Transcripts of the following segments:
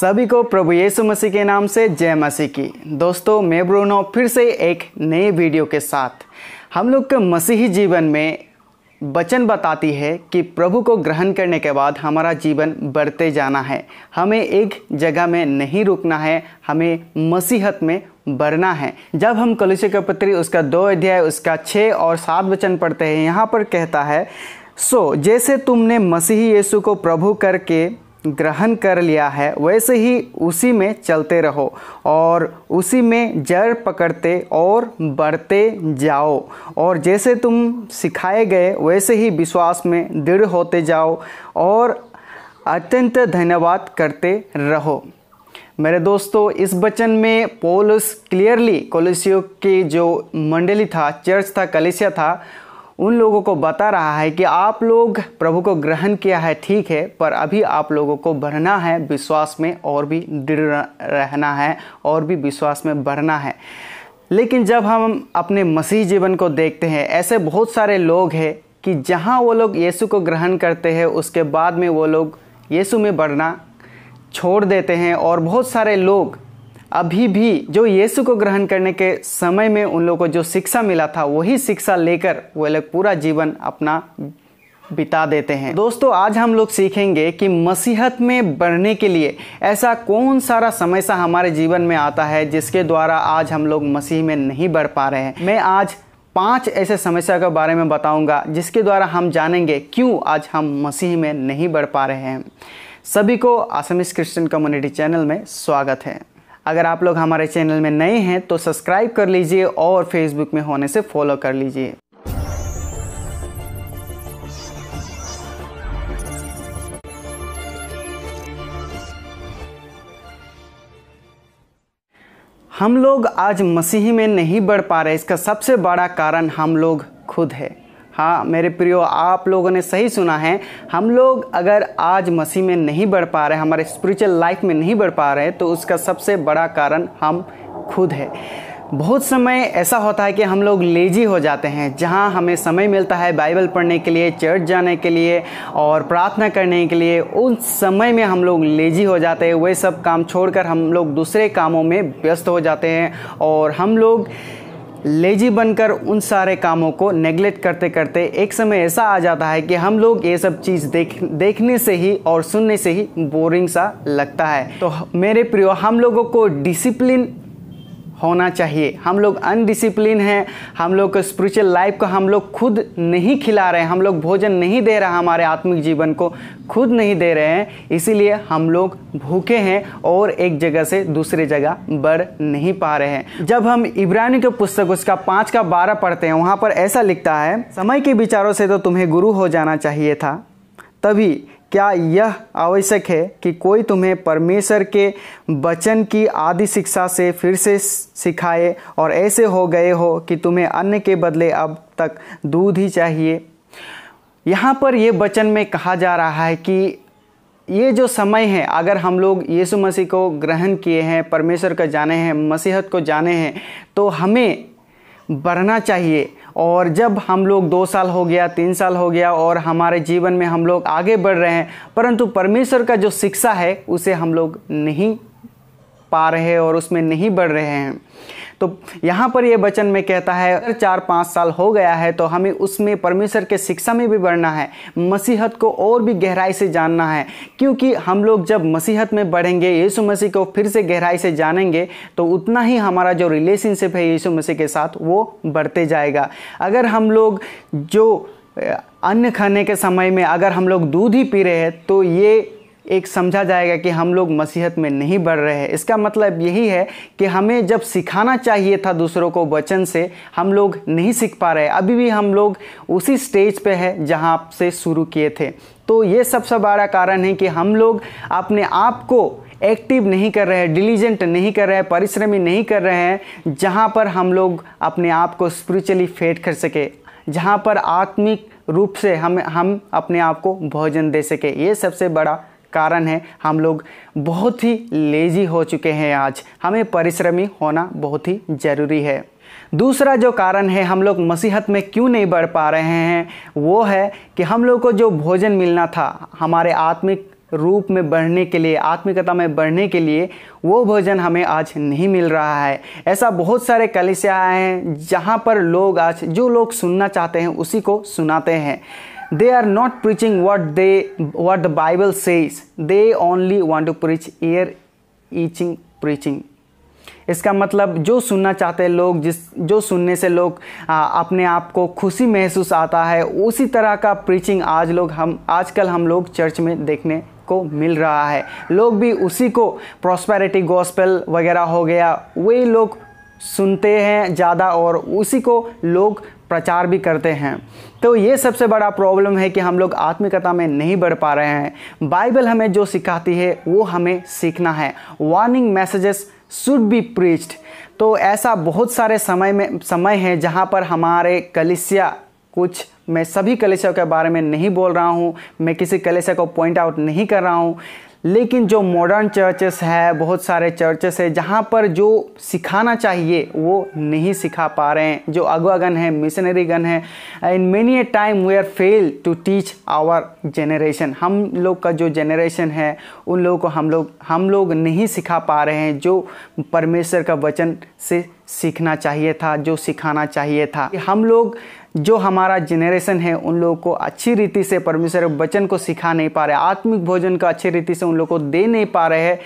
सभी को प्रभु येसु मसीह के नाम से जय मसीह की दोस्तों मैं ब्रूनो फिर से एक नए वीडियो के साथ हम लोग के मसीही जीवन में बचन बताती है कि प्रभु को ग्रहण करने के बाद हमारा जीवन बढ़ते जाना है हमें एक जगह में नहीं रुकना है हमें मसीहत में बढ़ना है जब हम कलुष्य के पत्री उसका दो अध्याय उसका छः और सात वचन पढ़ते हैं यहाँ पर कहता है सो so, जैसे तुमने मसीही यीशु को प्रभु करके ग्रहण कर लिया है वैसे ही उसी में चलते रहो और उसी में जड़ पकड़ते और बढ़ते जाओ और जैसे तुम सिखाए गए वैसे ही विश्वास में दृढ़ होते जाओ और अत्यंत धन्यवाद करते रहो मेरे दोस्तों इस वचन में पोलस क्लियरली कोलिसियो के जो मंडली था चर्च था कलिसिया था उन लोगों को बता रहा है कि आप लोग प्रभु को ग्रहण किया है ठीक है पर अभी आप लोगों को बढ़ना है विश्वास में और भी दृढ़ रहना है और भी विश्वास में बढ़ना है लेकिन जब हम अपने मसीह जीवन को देखते हैं ऐसे बहुत सारे लोग हैं कि जहाँ वो लोग यीशु को ग्रहण करते हैं उसके बाद में वो लोग यीशु में बढ़ना छोड़ देते हैं और बहुत सारे लोग अभी भी जो यीशु को ग्रहण करने के समय में उन लोगों को जो शिक्षा मिला था वही शिक्षा लेकर वो लोग पूरा जीवन अपना बिता देते हैं दोस्तों आज हम लोग सीखेंगे कि मसीहत में बढ़ने के लिए ऐसा कौन सारा समस्या हमारे जीवन में आता है जिसके द्वारा आज हम लोग मसीह में नहीं बढ़ पा रहे हैं मैं आज पांच ऐसे समस्या के बारे में बताऊंगा जिसके द्वारा हम जानेंगे क्यों आज हम मसीह में नहीं बढ़ पा रहे हैं सभी को आसमिस क्रिश्चियन कम्युनिटी चैनल में स्वागत है अगर आप लोग हमारे चैनल में नए हैं तो सब्सक्राइब कर लीजिए और फेसबुक में होने से फॉलो कर लीजिए हम लोग आज मसीही में नहीं बढ़ पा रहे इसका सबसे बड़ा कारण हम लोग खुद है हाँ मेरे प्रियो आप लोगों ने सही सुना है हम लोग अगर आज मसीह में नहीं बढ़ पा रहे हमारे स्पिरिचुअल लाइफ में नहीं बढ़ पा रहे तो उसका सबसे बड़ा कारण हम खुद है बहुत समय ऐसा होता है कि हम लोग लेजी हो जाते हैं जहाँ हमें समय मिलता है बाइबल पढ़ने के लिए चर्च जाने के लिए और प्रार्थना करने के लिए उन समय में हम लोग लेजी हो जाते हैं वह सब काम छोड़कर हम लोग दूसरे कामों में व्यस्त हो जाते हैं और हम लोग लेजी बनकर उन सारे कामों को नेग्लेक्ट करते करते एक समय ऐसा आ जाता है कि हम लोग ये सब चीज़ देख देखने से ही और सुनने से ही बोरिंग सा लगता है तो मेरे प्रियो हम लोगों को डिसिप्लिन होना चाहिए हम लोग अनडिसिप्लिन हैं हम लोग स्पिरिचुअल लाइफ को हम लोग खुद नहीं खिला रहे हैं हम लोग भोजन नहीं दे रहे हमारे आत्मिक जीवन को खुद नहीं दे रहे हैं इसीलिए हम लोग भूखे हैं और एक जगह से दूसरी जगह बढ़ नहीं पा रहे हैं जब हम इब्रानी के पुस्तक उसका पाँच का बारह पढ़ते हैं वहाँ पर ऐसा लिखता है समय के विचारों से तो तुम्हें गुरु हो जाना चाहिए था तभी क्या यह आवश्यक है कि कोई तुम्हें परमेश्वर के वचन की आदि शिक्षा से फिर से सिखाए और ऐसे हो गए हो कि तुम्हें अन्न के बदले अब तक दूध ही चाहिए यहाँ पर ये वचन में कहा जा रहा है कि ये जो समय है अगर हम लोग यीशु मसीह को ग्रहण किए हैं परमेश्वर को जाने हैं मसीहत को जाने हैं तो हमें बढ़ना चाहिए और जब हम लोग दो साल हो गया तीन साल हो गया और हमारे जीवन में हम लोग आगे बढ़ रहे हैं परंतु परमेश्वर का जो शिक्षा है उसे हम लोग नहीं पा रहे हैं और उसमें नहीं बढ़ रहे हैं तो यहाँ पर यह वचन में कहता है अगर चार पाँच साल हो गया है तो हमें उसमें परमेश्वर के शिक्षा में भी बढ़ना है मसीहत को और भी गहराई से जानना है क्योंकि हम लोग जब मसीहत में बढ़ेंगे यीशु मसीह को फिर से गहराई से जानेंगे तो उतना ही हमारा जो रिलेशनशिप है यीशु मसीह के साथ वो बढ़ते जाएगा अगर हम लोग जो अन्न खाने के समय में अगर हम लोग दूध ही पी रहे हैं तो ये एक समझा जाएगा कि हम लोग मसीहत में नहीं बढ़ रहे हैं इसका मतलब यही है कि हमें जब सिखाना चाहिए था दूसरों को वचन से हम लोग नहीं सीख पा रहे अभी भी हम लोग उसी स्टेज पे है जहां आपसे शुरू किए थे तो ये सबसे बड़ा कारण है कि हम लोग अपने आप को एक्टिव नहीं कर रहे हैं डिलीजेंट नहीं कर रहे हैं परिश्रमी नहीं कर रहे हैं जहाँ पर हम लोग अपने आप को स्पिरिचुअली फेट कर सके जहाँ पर आत्मिक रूप से हम हम अपने आप को भोजन दे सके ये सबसे बड़ा कारण है हम लोग बहुत ही लेजी हो चुके हैं आज हमें परिश्रमी होना बहुत ही ज़रूरी है दूसरा जो कारण है हम लोग मसीहत में क्यों नहीं बढ़ पा रहे हैं वो है कि हम लोग को जो भोजन मिलना था हमारे आत्मिक रूप में बढ़ने के लिए आत्मिकता में बढ़ने के लिए वो भोजन हमें आज नहीं मिल रहा है ऐसा बहुत सारे आए हैं जहाँ पर लोग आज जो लोग सुनना चाहते हैं उसी को सुनाते हैं they are not preaching what they what the bible says they only want to preach ear itching preaching इसका मतलब जो सुनना चाहते हैं लोग जिस जो सुनने से लोग आ, अपने आप को खुशी महसूस आता है उसी तरह का प्रीचिंग आज लोग हम आजकल हम लोग चर्च में देखने को मिल रहा है लोग भी उसी को प्रॉस्पेरिटी गॉस्पेल वगैरह हो गया वही लोग सुनते हैं ज़्यादा और उसी को लोग प्रचार भी करते हैं तो ये सबसे बड़ा प्रॉब्लम है कि हम लोग आत्मिकता में नहीं बढ़ पा रहे हैं बाइबल हमें जो सिखाती है वो हमें सीखना है warning messages should be preached तो ऐसा बहुत सारे समय में समय है जहाँ पर हमारे कलिसिया कुछ मैं सभी कलेशों के बारे में नहीं बोल रहा हूँ मैं किसी कलेशा को पॉइंट आउट नहीं कर रहा हूँ लेकिन जो मॉडर्न चर्चेस है बहुत सारे चर्चेस है जहाँ पर जो सिखाना चाहिए वो नहीं सिखा पा रहे हैं जो अगवागन है मिशनरी गन है in many a time we are fail to teach our generation हम लोग का जो जेनरेशन है उन लोगों को हम लोग हम लोग नहीं सिखा पा रहे हैं जो परमेश्वर का वचन से सीखना चाहिए था जो सिखाना चाहिए था हम लोग जो हमारा जेनरेशन है उन लोगों को अच्छी रीति से परमेश्वर वचन को सिखा नहीं पा रहे आत्मिक भोजन का अच्छी रीति से उन लोग को दे नहीं पा रहे हैं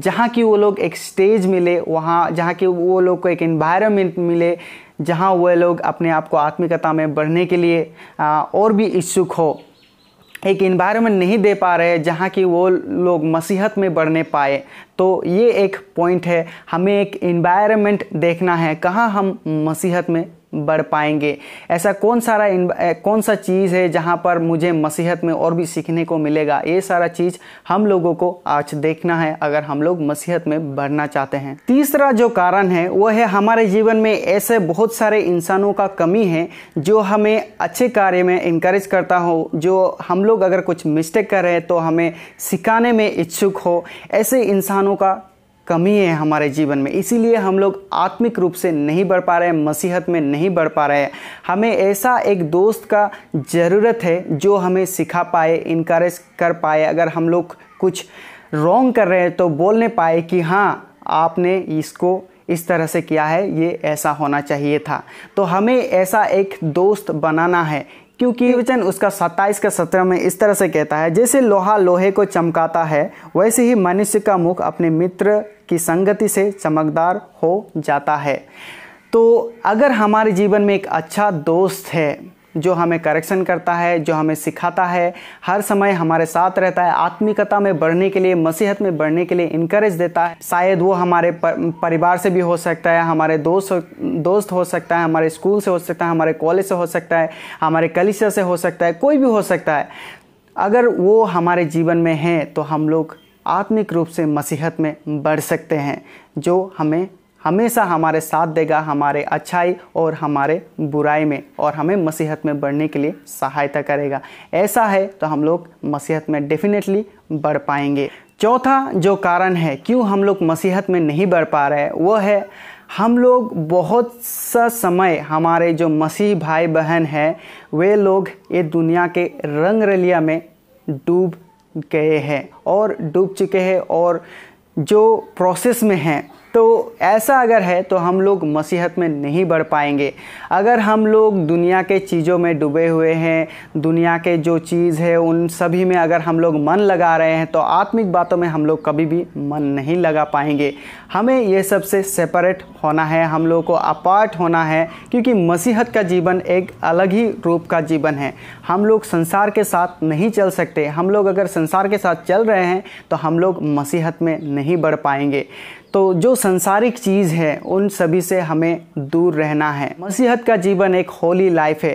जहाँ की वो लोग एक स्टेज मिले वहाँ जहाँ की वो लोग को एक इन्वायरमेंट मिले जहाँ वह लोग अपने आप को आत्मिकता में बढ़ने के लिए आ, और भी इच्छुक हो एक इन्वायरमेंट नहीं दे पा रहे जहाँ की वो लोग मसीहत में बढ़ने पाए तो ये एक पॉइंट है हमें एक इन्वायरमेंट देखना है कहाँ हम मसीहत में बढ़ पाएंगे ऐसा कौन सारा कौन सा चीज़ है जहाँ पर मुझे मसीहत में और भी सीखने को मिलेगा ये सारा चीज़ हम लोगों को आज देखना है अगर हम लोग मसीहत में बढ़ना चाहते हैं तीसरा जो कारण है वह है हमारे जीवन में ऐसे बहुत सारे इंसानों का कमी है जो हमें अच्छे कार्य में इंकरेज करता हो जो हम लोग अगर कुछ मिस्टेक कर रहे हैं तो हमें सिखाने में इच्छुक हो ऐसे इंसानों का कमी है हमारे जीवन में इसीलिए हम लोग आत्मिक रूप से नहीं बढ़ पा रहे हैं मसीहत में नहीं बढ़ पा रहे हैं हमें ऐसा एक दोस्त का ज़रूरत है जो हमें सिखा पाए इनक्रेज कर पाए अगर हम लोग कुछ रॉन्ग कर रहे हैं तो बोलने पाए कि हाँ आपने इसको इस तरह से किया है ये ऐसा होना चाहिए था तो हमें ऐसा एक दोस्त बनाना है क्योंकि वचन उसका सत्ताईस का सत्र में इस तरह से कहता है जैसे लोहा लोहे को चमकाता है वैसे ही मनुष्य का मुख अपने मित्र की संगति से चमकदार हो जाता है तो अगर हमारे जीवन में एक अच्छा दोस्त है जो हमें करेक्शन करता है जो हमें सिखाता है हर समय हमारे साथ रहता है आत्मिकता में बढ़ने के लिए मसीहत में बढ़ने के लिए इनक्रेज देता है शायद वो हमारे परिवार से भी हो सकता है हमारे दोस्त दोस्त हो सकता है हमारे स्कूल से हो सकता है हमारे कॉलेज से हो सकता है हमारे कलिसा से हो सकता है कोई भी हो सकता है अगर वो हमारे जीवन में हैं तो हम लोग आत्मिक रूप से मसीहत में बढ़ सकते हैं जो हमें हमेशा हमारे साथ देगा हमारे अच्छाई और हमारे बुराई में और हमें मसीहत में बढ़ने के लिए सहायता करेगा ऐसा है तो हम लोग मसीहत में डेफिनेटली बढ़ पाएंगे चौथा जो कारण है क्यों हम लोग मसीहत में नहीं बढ़ पा रहे वो है हम लोग बहुत सा समय हमारे जो मसीह भाई बहन हैं वे लोग ये दुनिया के रंग रलिया में डूब गए हैं और डूब चुके हैं और जो प्रोसेस में हैं तो ऐसा अगर है तो हम लोग मसीहत में नहीं बढ़ पाएंगे अगर हम लोग दुनिया के चीज़ों में डूबे हुए हैं दुनिया के जो चीज़ है उन सभी में अगर हम लोग मन लगा रहे हैं तो आत्मिक बातों में हम लोग कभी भी मन नहीं लगा पाएंगे हमें ये सब से सेपरेट होना है हम लोगों को अपार्ट होना है क्योंकि मसीहत का जीवन एक अलग ही रूप का जीवन है हम लोग संसार के साथ नहीं चल सकते हम लोग अगर संसार के साथ चल रहे हैं तो हम लोग मसीहत में नहीं बढ़ पाएंगे तो जो संसारिक चीज़ है उन सभी से हमें दूर रहना है मसीहत का जीवन एक होली लाइफ है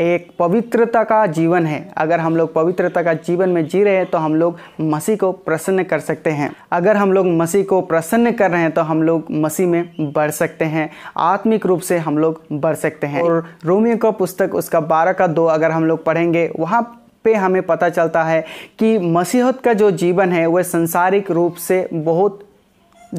एक पवित्रता का जीवन है अगर हम लोग पवित्रता का जीवन में जी रहे हैं तो हम लोग मसीह को प्रसन्न कर सकते हैं अगर हम लोग मसीह को प्रसन्न कर रहे हैं तो हम लोग मसीह में बढ़ सकते हैं आत्मिक रूप से हम लोग बढ़ सकते हैं और रोमियो का पुस्तक उसका बारह का दो अगर हम लोग पढ़ेंगे वहाँ पे हमें पता चलता है कि मसीहत का जो जीवन है वह संसारिक रूप से बहुत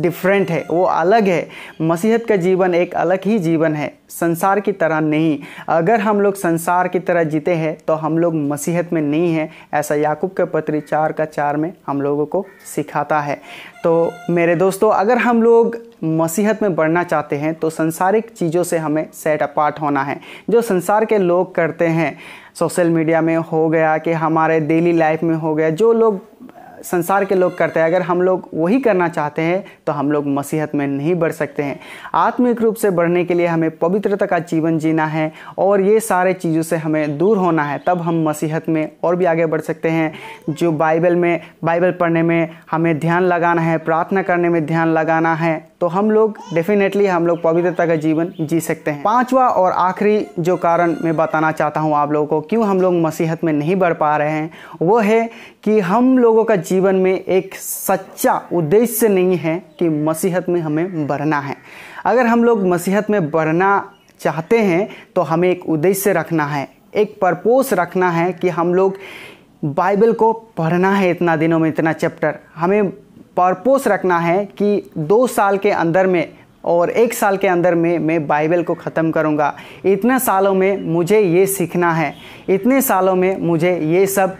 डिफरेंट है वो अलग है मसीहत का जीवन एक अलग ही जीवन है संसार की तरह नहीं अगर हम लोग संसार की तरह जीते हैं तो हम लोग मसीहत में नहीं हैं ऐसा याकूब के पत्री चार का चार में हम लोगों को सिखाता है तो मेरे दोस्तों अगर हम लोग मसीहत में बढ़ना चाहते हैं तो संसारिक चीज़ों से हमें सेट अपार्ट होना है जो संसार के लोग करते हैं सोशल मीडिया में हो गया कि हमारे डेली लाइफ में हो गया जो लोग संसार के लोग करते हैं अगर हम लोग वही करना चाहते हैं तो हम लोग मसीहत में नहीं बढ़ सकते हैं आत्मिक रूप से बढ़ने के लिए हमें पवित्रता का जीवन जीना है और ये सारे चीज़ों से हमें दूर होना है तब हम मसीहत में और भी आगे बढ़ सकते हैं जो बाइबल में बाइबल पढ़ने में हमें ध्यान लगाना है प्रार्थना करने में ध्यान लगाना है तो हम लोग डेफिनेटली हम लोग पवित्रता का जीवन जी सकते हैं पांचवा और आखिरी जो कारण मैं बताना चाहता हूँ आप लोगों को क्यों हम लोग मसीहत में नहीं बढ़ पा रहे हैं वो है कि हम लोगों का जीवन में एक सच्चा उद्देश्य नहीं है कि मसीहत में हमें बढ़ना है अगर हम लोग मसीहत में बढ़ना चाहते हैं तो हमें एक उद्देश्य रखना है एक परपोस रखना है कि हम लोग बाइबल को पढ़ना है इतना दिनों में इतना चैप्टर हमें पर्पोस रखना है कि दो साल के अंदर में और एक साल के अंदर में मैं बाइबल को ख़त्म करूँगा इतने सालों में मुझे ये सीखना है इतने सालों में मुझे ये सब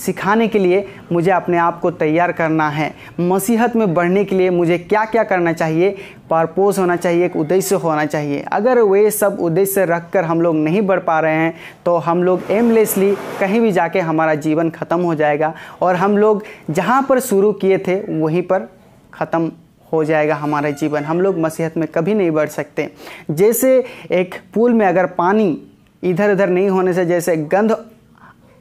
सिखाने के लिए मुझे अपने आप को तैयार करना है मसीहत में बढ़ने के लिए मुझे क्या क्या करना चाहिए परपोज होना चाहिए एक उद्देश्य होना चाहिए अगर वे सब उद्देश्य रख कर हम लोग नहीं बढ़ पा रहे हैं तो हम लोग एमलेसली कहीं भी जाके हमारा जीवन ख़त्म हो जाएगा और हम लोग जहाँ पर शुरू किए थे वहीं पर ख़त्म हो जाएगा हमारा जीवन हम लोग मसीहत में कभी नहीं बढ़ सकते जैसे एक पूल में अगर पानी इधर उधर नहीं होने से जैसे गंध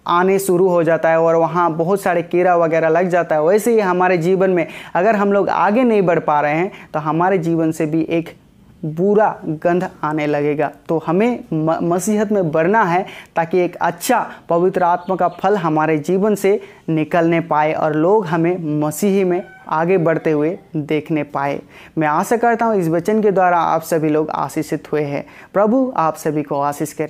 आने शुरू हो जाता है और वहाँ बहुत सारे कीड़ा वगैरह लग जाता है वैसे ही हमारे जीवन में अगर हम लोग आगे नहीं बढ़ पा रहे हैं तो हमारे जीवन से भी एक बुरा गंध आने लगेगा तो हमें मसीहत में बढ़ना है ताकि एक अच्छा पवित्र आत्मा का फल हमारे जीवन से निकलने पाए और लोग हमें मसीही में आगे बढ़ते हुए देखने पाए मैं आशा करता हूँ इस वचन के द्वारा आप सभी लोग आशीषित हुए हैं प्रभु आप सभी को आशीष करें